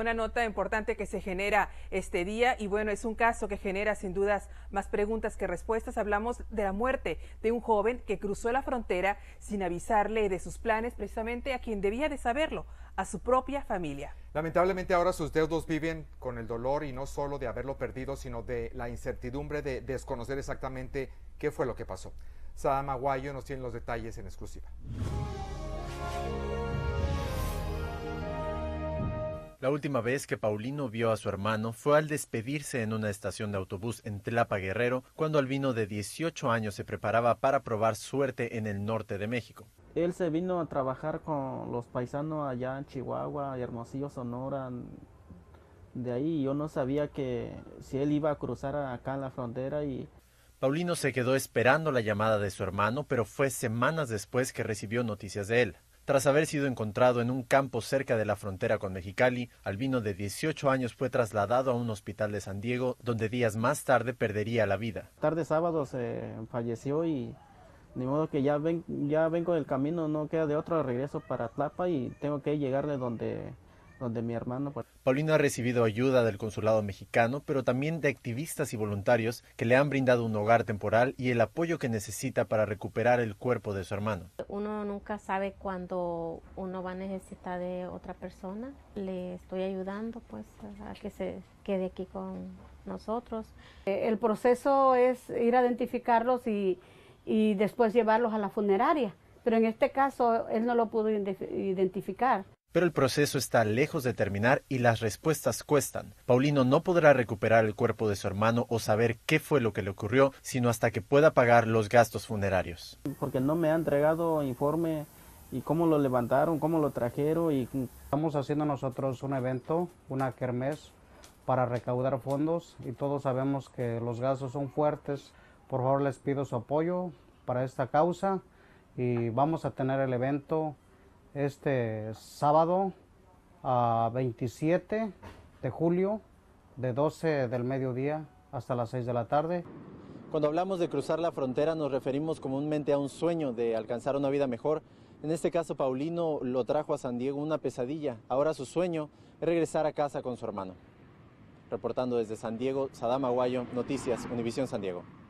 una nota importante que se genera este día y bueno, es un caso que genera sin dudas más preguntas que respuestas. Hablamos de la muerte de un joven que cruzó la frontera sin avisarle de sus planes precisamente a quien debía de saberlo, a su propia familia. Lamentablemente ahora sus deudos viven con el dolor y no solo de haberlo perdido, sino de la incertidumbre de desconocer exactamente qué fue lo que pasó. Sadam Aguayo nos tiene los detalles en exclusiva. La última vez que Paulino vio a su hermano fue al despedirse en una estación de autobús en Tlapa Guerrero, cuando Albino de 18 años se preparaba para probar suerte en el norte de México. Él se vino a trabajar con los paisanos allá en Chihuahua, Hermosillo, Sonora, de ahí yo no sabía que si él iba a cruzar acá en la frontera y Paulino se quedó esperando la llamada de su hermano, pero fue semanas después que recibió noticias de él. Tras haber sido encontrado en un campo cerca de la frontera con Mexicali, Albino de 18 años fue trasladado a un hospital de San Diego, donde días más tarde perdería la vida. Tarde sábado se falleció y ni modo que ya, ven, ya vengo del camino, no queda de otro regreso para Tlapa y tengo que llegarle donde donde mi hermano... Paulino ha recibido ayuda del consulado mexicano, pero también de activistas y voluntarios que le han brindado un hogar temporal y el apoyo que necesita para recuperar el cuerpo de su hermano. Uno nunca sabe cuándo uno va a necesitar de otra persona. Le estoy ayudando pues a que se quede aquí con nosotros. Eh, el proceso es ir a identificarlos y, y después llevarlos a la funeraria, pero en este caso él no lo pudo identificar. Pero el proceso está lejos de terminar y las respuestas cuestan. Paulino no podrá recuperar el cuerpo de su hermano o saber qué fue lo que le ocurrió, sino hasta que pueda pagar los gastos funerarios. Porque no me han entregado informe y cómo lo levantaron, cómo lo trajeron y estamos haciendo nosotros un evento, una kermés para recaudar fondos y todos sabemos que los gastos son fuertes. Por favor les pido su apoyo para esta causa y vamos a tener el evento este sábado a 27 de julio de 12 del mediodía hasta las 6 de la tarde. Cuando hablamos de cruzar la frontera nos referimos comúnmente a un sueño de alcanzar una vida mejor. En este caso Paulino lo trajo a San Diego una pesadilla. Ahora su sueño es regresar a casa con su hermano. Reportando desde San Diego, Sadam Aguayo, Noticias, Univisión San Diego.